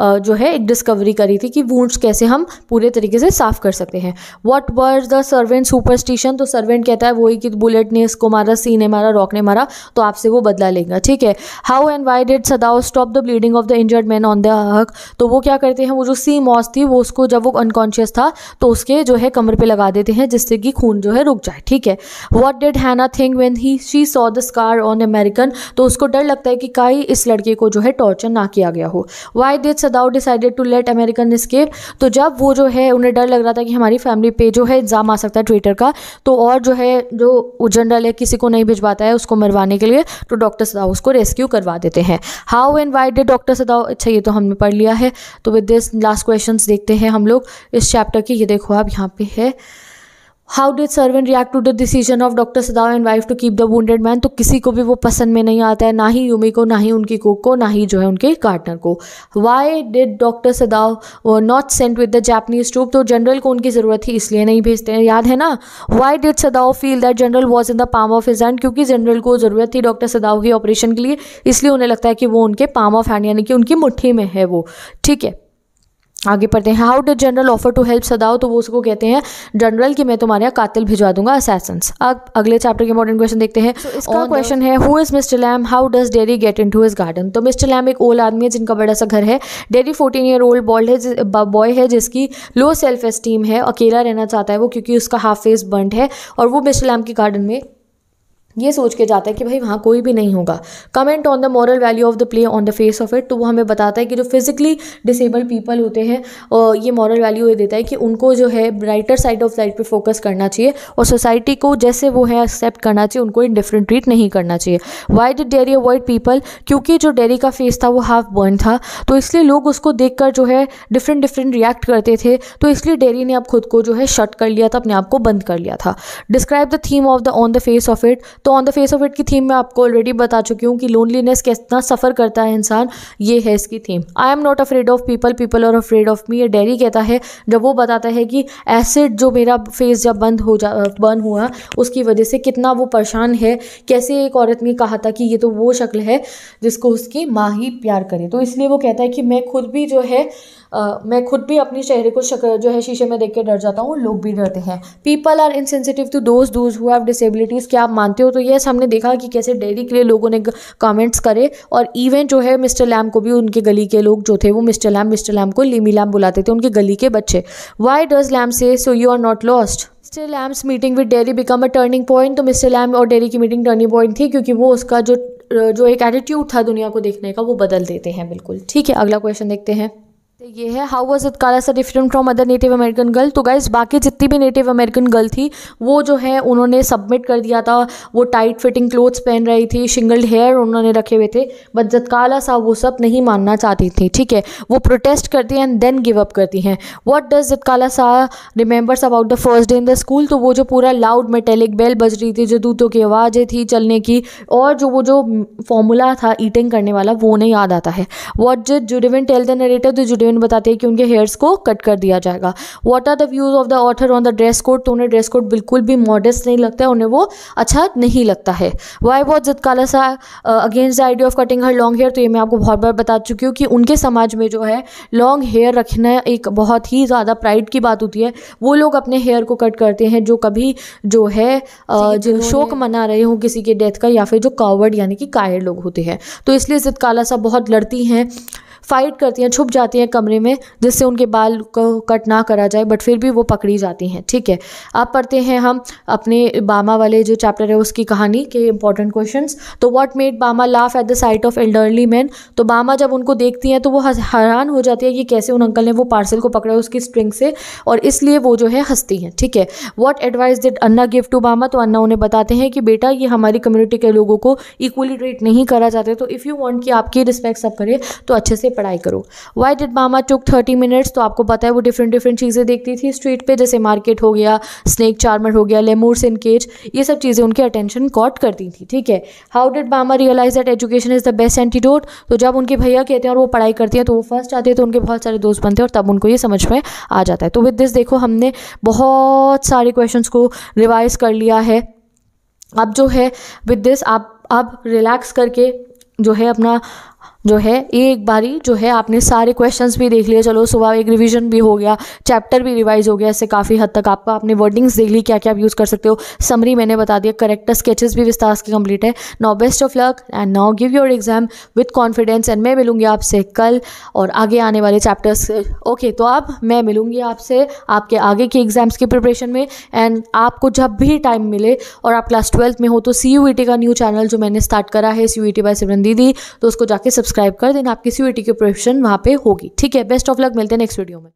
जो है एक डिस्कवरी करी थी कि वूंड्स कैसे हम पूरे तरीके से साफ कर सकते हैं what were the servant superstition तो सर्वेंट कहता है वही कि बुलेट ने इसको मारा सी ने मारा रॉक ने मारा तो आपसे वो बदला लेगा ठीक है how and why did Sadao stop the bleeding of the injured man on the hook तो वो क्या करते हैं वो जो सी मॉस थी वो उसको जब वो अनकॉन अनकॉन्शियस था तो उसके जो है कमर पे लगा देते हैं जिससे कि खून जो है रुक जाए ठीक है what did Hana think when he she saw the scar on American तो उसको डर लगता है कि काई इस लड़के को जो है टॉर्चर ना किया गया हो why did Sadao decided to let American escape तो जब वो जो है उन्हें डर लग रहा था कि हमारी फैमिली पे जो है इल्ज़ाम आ सकता है ट्विटर का तो और जो है जो जनरल है किसी को नहीं भिजवाता है उसको मरवाने के लिए तो डॉक्टर सदाउ उसको रेस्क्यू करवा देते हैं how and why did doctor Sadao अच्छा ये तो हमने पढ़ लिया है तो विद दिस लास्ट क्वेश्चन देखते हैं हम लोग इस चैप्टर की ये देखो आप यहाँ पे है how did servant react to the decision of doctor Sadao and wife to keep the wed man तो किसी को भी वो पसंद में नहीं आता है ना ही यूमी को ना ही उनकी कुक को ना ही जो है उनके गार्डनर को why did doctor Sadao not sent with the Japanese troop तो जनरल को उनकी ज़रूरत थी इसलिए नहीं भेजते हैं याद है ना why did Sadao feel that general was in the palm of his hand क्योंकि जनरल को ज़रूरत थी डॉक्टर सदाव के ऑपरेशन के लिए इसलिए उन्हें लगता है कि वो उनके पाम ऑफ हैंड यानी कि उनकी मुट्ठी में है वो ठीक है आगे पढ़ते हैं how did general offer to help Sadao तो वो उसको कहते हैं जनरल कि मैं तुम्हारे यहाँ कातिल भिजवा दूंगा असैसेंस अब अगले चैप्टर के इंपॉर्टेंट क्वेश्चन देखते हैं so, इसका क्वेश्चन है who is mister Lamb how does Derry get into his garden तो मिस्टर लैम एक ओल्ड आदमी है जिनका बड़ा सा घर है Derry fourteen year old bold है बॉय है जिसकी लो सेल्फ एस्टीम है अकेला रहना चाहता है वो क्योंकि उसका हाफ फेस बंट है और वो मिस्टर लैम के गार्डन में ये सोच के जाता है कि भाई वहाँ कोई भी नहीं होगा comment on the moral value of the play on the face of it तो वो हमें बताता है कि जो फिजिकली डिसेबल्ड पीपल होते हैं ये मॉरल वैल्यू ये देता है कि उनको जो है ब्राइटर साइड ऑफ लाइफ पे फोकस करना चाहिए और सोसाइटी को जैसे वो है एक्सेप्ट करना चाहिए उनको डिफरेंट ट्रीट नहीं करना चाहिए why did Derry avoid people क्योंकि जो डेरी का फेस था वो हाफ बर्न था तो इसलिए लोग उसको देख कर जो है डिफरेंट डिफरेंट रिएक्ट करते थे तो इसलिए डेरी ने अब खुद को जो है शट कर लिया था अपने आप को बंद कर लिया था describe the theme of the on the face of it तो on the face of it की थीम मैं आपको ऑलरेडी बता चुकी हूँ कि लोनलीनेस कितना सफ़र करता है इंसान ये है इसकी theme I am not afraid of people people और अफ्रेड ऑफ मी ये डेरी कहता है जब वो बताता है कि एसिड जो मेरा फेस जब बंद हो जा बर्न हुआ उसकी वजह से कितना वो परेशान है कैसे एक औरत ने कहा था कि ये तो वो शक्ल है जिसको उसकी माँ ही प्यार करे तो इसलिए वो कहता है कि मैं खुद भी जो है मैं खुद भी अपनी चेहरे को शक जो है शीशे में देख के डर जाता हूँ लोग भी डरते हैं people are insensitive to those those who have disabilities क्या आप मानते हो तो ये हमने देखा कि कैसे डेयरी के लिए लोगों ने कमेंट्स करे और इवन जो है मिस्टर लैम को भी उनके गली के लोग जो थे वो मिस्टर लैम मिस्टर लैम को लीमी लैम बुलाते थे उनके गली के बच्चे Y does Lamb say so you are not lost mister Lamb's meeting with Derry become a turning point तो मिस्टर लैम और डेरी की मीटिंग टर्निंग पॉइंट थी क्योंकि वो उसका जो जो एक एटीट्यूड था दुनिया को देखने का वो बदल देते हैं बिल्कुल ठीक है अगला क्वेश्चन देखते हैं तो ये है हाउ वॉज इट काला सा different from other Native American girl तो गाइज बाकी जितनी भी नेटिव अमेरिकन गर्ल थी वो जो है उन्होंने सबमिट कर दिया था वो टाइट फिटिंग क्लोथ्स पहन रही थी शिंगल्ड हेयर उन्होंने रखे हुए थे बट जतकाला सा वो सब नहीं मानना चाहती थी ठीक है वो प्रोटेस्ट करती हैं एंड देन गिव अप करती हैं what does Zitkala Sa remembers about the first day in the school तो वो जो पूरा लाउड मेटेलिक बेल बज रही थी जो दूतों की आवाज़ें थी चलने की और जो वो जो फॉर्मूला था ईटिंग करने वाला वो उन्हें याद आता है what did Judewin tell the narrator तो जुडिवन इन्होंने बताती है कि उनके हेयर्स को कट कर दिया जाएगा what are the views of the author on the dress code तो उन्हें ड्रेस कोड बिल्कुल भी मॉडर्स नहीं लगता है उन्हें वो अच्छा नहीं लगता है why was Zitkala Sa against the idea of cutting her long hair तो ये मैं आपको बहुत बार बता चुकी हूँ कि उनके समाज में जो है लॉन्ग हेयर रखना एक बहुत ही ज़्यादा प्राइड की बात होती है वो लोग अपने हेयर को कट करते हैं जो कभी जो है uh, जो तो शोक मना रहे हों किसी के डेथ का या फिर जो कावर्ड यानी कि कायर लोग होते हैं तो इसलिए जितकाला सा बहुत लड़ती हैं फाइट करती हैं छुप जाती हैं कमरे में जिससे उनके बाल को कट ना करा जाए बट फिर भी वो पकड़ी जाती हैं ठीक है अब पढ़ते हैं हम अपने बामा वाले जो चैप्टर है उसकी कहानी के इंपॉर्टेंट क्वेश्चन तो what made Bama laugh at the sight of elderly man तो बामा जब उनको देखती हैं तो वो हैरान हो जाती है कि कैसे उन अंकल ने वो पार्सल को पकड़ा है उसकी स्ट्रिंग से और इसलिए वो जो है हंसती हैं ठीक है what advice did Anna give to Bama तो अन्ना उन्हें बताते हैं कि बेटा ये हमारी कम्युनिटी के लोगों को इक्वली ट्रीट नहीं करा जाता तो इफ़ यू वॉन्ट कि आपकी रिस्पेक्ट सब करें तो अच्छे से पढ़ाई करो why did Bama took thirty minutes तो आपको पता है वो डिफरेंट डिफरेंट चीज़ें देखती थी स्ट्रीट पे जैसे मार्केट हो गया स्नैक चार्मर हो गया लेमोर्स इन केज ये सब चीज़ें उनकी अटेंशन कॉट करती थी ठीक है how did Bama realise that education is the best antidote तो जब उनके भैया कहते हैं और वो पढ़ाई करती हैं तो वो फर्स्ट आते हैं तो उनके बहुत सारे दोस्त बनते हैं और तब उनको ये समझ में आ जाता है तो विद दिस देखो हमने बहुत सारे क्वेश्चन को रिवाइज कर लिया है अब जो है विद दिस आप अब रिलैक्स करके जो है अपना जो है एक बारी जो है आपने सारे क्वेश्चंस भी देख लिए चलो सुबह एक रिवीजन भी हो गया चैप्टर भी रिवाइज हो गया इससे काफ़ी हद तक आपका आपने वर्डिंग्स देख ली क्या क्या आप यूज़ कर सकते हो समरी मैंने बता दिया करेक्टर स्केचेस भी विस्तार के कंप्लीट है now best of luck and now give your exam with confidence and मैं मिलूंगी आपसे कल और आगे आने वाले चैप्टर्स ओके तो अब मैं मिलूंगी आपसे आपके आगे के एग्जाम्स की प्रिपरेशन में एंड आपको जब भी टाइम मिले और आप क्लास ट्वेल्थ में हो तो सी e का न्यू चैनल जो मैंने स्टार्ट करा है C U E T by Simran दीदी तो उसको जाके सब्सक्राइब सब्सक्राइब कर देना आपकी सी के प्रोफेशन वहाँ पे होगी ठीक है बेस्ट ऑफ लक मिलते हैं नेक्स्ट वीडियो में